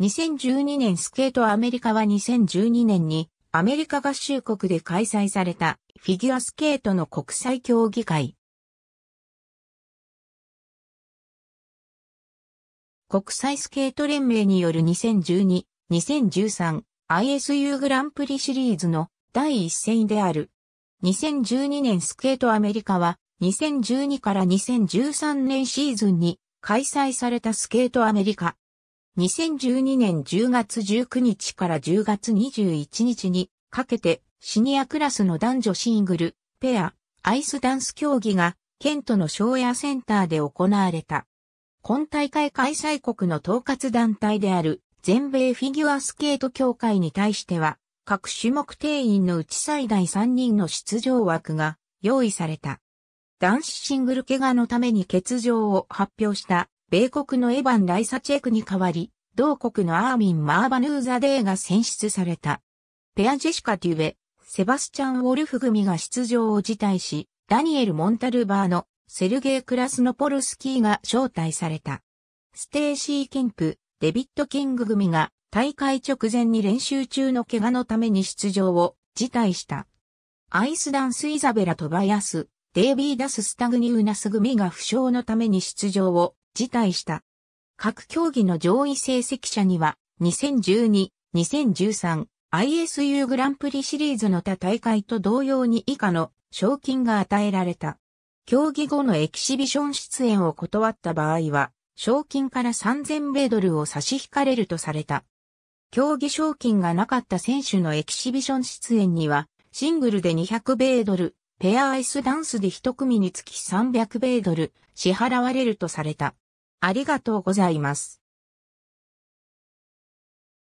2012年スケートアメリカは2012年にアメリカ合衆国で開催されたフィギュアスケートの国際競技会。国際スケート連盟による2012、2013 ISU グランプリシリーズの第一戦である。2012年スケートアメリカは2012から2013年シーズンに開催されたスケートアメリカ2012年10月19日から10月21日にかけてシニアクラスの男女シングル、ペア、アイスダンス競技がケントの昭ョセンターで行われた。今大会開催国の統括団体である全米フィギュアスケート協会に対しては各種目定員のうち最大3人の出場枠が用意された。男子シングル怪我のために欠場を発表した米国のエヴァン・ライサチェクに代わり、同国のアーミン・マーバヌーザデーが選出された。ペアジェシカ・デュエ、セバスチャン・ウォルフ組が出場を辞退し、ダニエル・モンタルバーのセルゲイ・クラスノポルスキーが招待された。ステーシー・キンプ、デビット・キング組が大会直前に練習中の怪我のために出場を辞退した。アイスダンス・イザベラ・トバヤス、デイビーダス・スタグニウナス組が負傷のために出場を辞退した。各競技の上位成績者には、2012、2013、ISU グランプリシリーズの他大会と同様に以下の賞金が与えられた。競技後のエキシビション出演を断った場合は、賞金から3000米ドルを差し引かれるとされた。競技賞金がなかった選手のエキシビション出演には、シングルで200米ドル、ペアアイスダンスで1組につき300米ドル支払われるとされた。ありがとうございます。